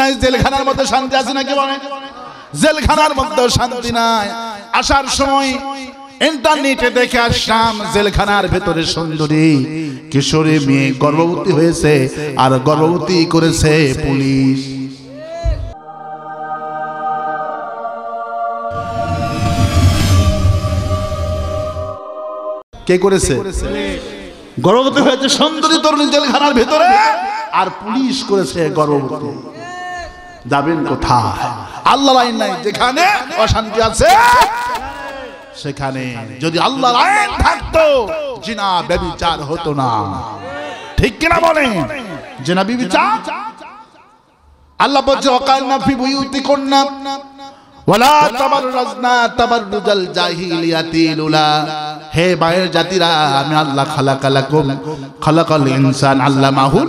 নাই জেলখানার মধ্যে শান্তি আছে নাকি বলে জেলখানার মধ্যে শান্তি নাই আসার সময় ইন্টারনেটে দেখে আসলাম জেলখানার ভেতরে সুন্দরী কিশোরী মেয়ে গর্ভবতী হয়েছে আর গর্ভবতী করেছে পুলিশ কে করেছে গর্ভবতী হয়েছে সুন্দরী তরুণী জেলখানার ভেতরে আর পুলিশ করেছে গর্ভবতী যাবেন কোথায় আল্লাহ আইন নাই যেখানে অশান্তি আছে সেখানে যদি আল্লাহ আইন থাকতো জিনা ব্যবিচার হতো না ঠিক কিনা বলেন জিনা বিবিচার আল্লাহ বলছে অকাল না ফি বুয়ুতি কন্যা ওয়ালা তাবাররাজনা তাবাররুজাল জাহিলিয়াতিল উলা হে বায়ের জাতিরা আমি আল্লাহ খালাকালাকুম খালাকাল ইনসান আল্লামাহুল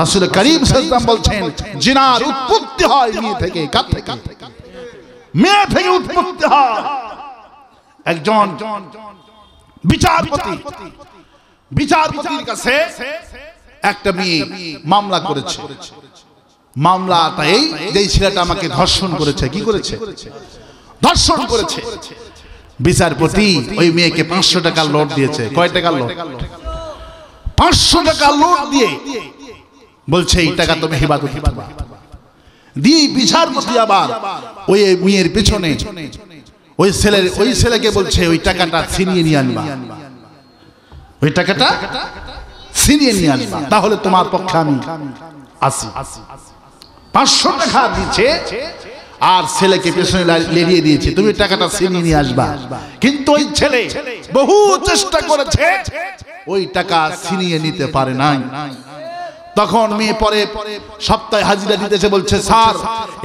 রাসুল করিম সাল্লাম বলছেন জিনার উৎপত্তি হয় মেয়ে থেকে কার থেকে মেয়ে থেকে উৎপত্তি হয় একজন বিচারপতি বিচারপতির কাছে একটা মেয়ে মামলা করেছে মামলাটা এই যে ছেলেটা আমাকে ধর্ষণ করেছে কি করেছে ধর্ষণ করেছে বিচারপতি ওই মেয়েকে পাঁচশো টাকার লোট দিয়েছে কয় টাকার লোট পাঁচশো টাকা লোট দিয়ে বলছে এই টাকা তুমি হেবাদত দিয়ে বিচার প্রতি আবার ওই মেয়ের পেছনে ওই ছেলের ওই ছেলেকে বলছে ওই টাকাটা ছিনিয়ে নিয়ে আনবা ওই টাকাটা ছিনিয়ে নিয়ে আনবা তাহলে তোমার পক্ষে আমি আসি পাঁচশো টাকা দিচ্ছে আর ছেলেকে পেছনে লেরিয়ে দিয়েছে তুমি টাকাটা ছিনিয়ে নিয়ে আসবা কিন্তু ওই ছেলে বহু চেষ্টা করেছে ওই টাকা ছিনিয়ে নিতে পারে নাই তখন মেয়ে পরে সপ্তাহে হাজিরা দিতেছে বলছে স্যার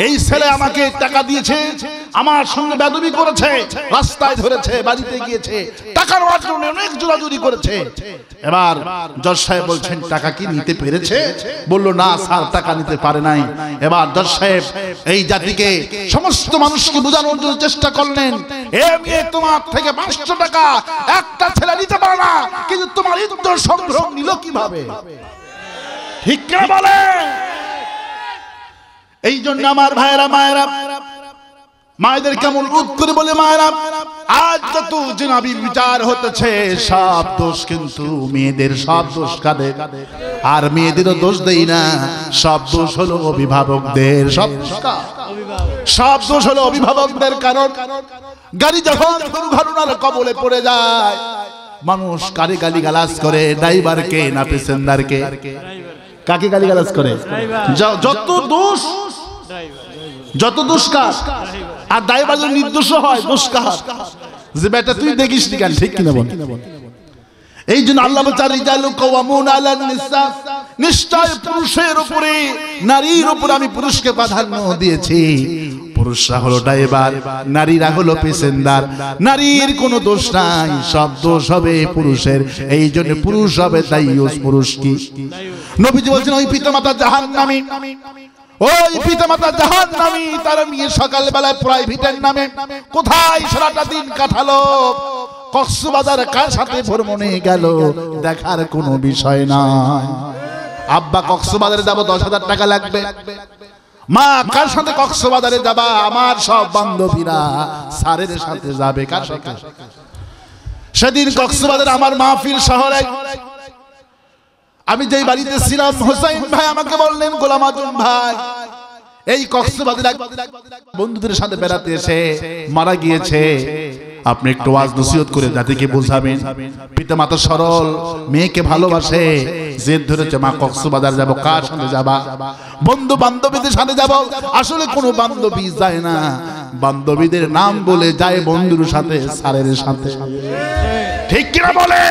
এই ছেলে আমাকে টাকা দিয়েছে আমার সঙ্গে বেদবি করেছে রাস্তায় ধরেছে বাড়িতে গিয়েছে টাকার কারণে অনেক জোরাজুরি করেছে এবার জজ সাহেব বলছেন টাকা কি নিতে পেরেছে বলল না স্যার টাকা নিতে পারে নাই এবার জজ সাহেব এই জাতিকে সমস্ত মানুষকে বোঝানোর জন্য চেষ্টা করলেন এ মেয়ে তোমার থেকে পাঁচশো টাকা একটা ছেলে নিতে পারে না কিন্তু তোমার ইজ্জত সংগ্রহ নিল কিভাবে ঠিক না বলে এই জন্য আমার ভাইরা মায়েরা মায়েদের কেমন রোধ করে বলে মায়েরা আজ তো জিনাবি বিচার হতেছে সব দোষ কিন্তু মেয়েদের সব দোষ কাঁদে আর মেয়েদেরও দোষ দেই না সব দোষ হলো অভিভাবকদের সব সব দোষ হলো অভিভাবকদের কারণ গাড়ি যখন দুর্ঘটনার কবলে পড়ে যায় মানুষ কারে গালি গালাজ করে ড্রাইভারকে না পেসেঞ্জারকে কাকে গালি গালাজ করে যত দোষ যত দোষ কাজ আর দায়বাজ নির্দোষ হয় দোষ কাজ যে বেটা তুই দেখিস নি কেন ঠিক কিনা বল এই জন্য আল্লাহ রিজালু কাওয়ামুন আলান নিসা নিশ্চয় পুরুষের উপরে নারীর উপরে আমি পুরুষকে প্রাধান্য দিয়েছি পুরুষরা হলো ড্রাইভার নারীরা হলো পেসেন্দার নারীর কোনো দোষ নাই সব দোষ হবে পুরুষের এই জন্য পুরুষ হবে তাই পুরুষ কি নবীজি বলছেন ওই পিতামাতা জাহান নামি ওই পিতামাতা জাহান নামি তার মেয়ে সকালবেলায় প্রাইভেটের নামে কোথায় সারাটা দিন কাটালো কক্সবাজার কার সাথে ভ্রমণে গেল দেখার কোনো বিষয় না আব্বা কক্সবাজারে যাবো দশ হাজার টাকা লাগবে মা কার সাথে কক্সবাজারে যাবা আমার সব বান্ধবীরা সারের সাথে যাবে কার সাথে সেদিন কক্সবাজার আমার মাহফিল শহরে আমি যেই বাড়িতে ছিলাম হোসাইন ভাই আমাকে বললেন গোলাম আজম ভাই এই কক্সবাজার বন্ধুদের সাথে বেড়াতে এসে মারা গিয়েছে আপনি একটু ওয়াজ নসিহত করে জাতিকে বোঝাবেন পিতা মাতা সরল মেয়েকে ভালোবাসে জেদ ধরেছে মা কক্সবাজার যাব কার সাথে যাবা বন্ধু বান্ধবীদের সাথে যাব আসলে কোনো বান্ধবী যায় না বান্ধবীদের নাম বলে যায় বন্ধুর সাথে সারের সাথে ঠিক কিনা বলে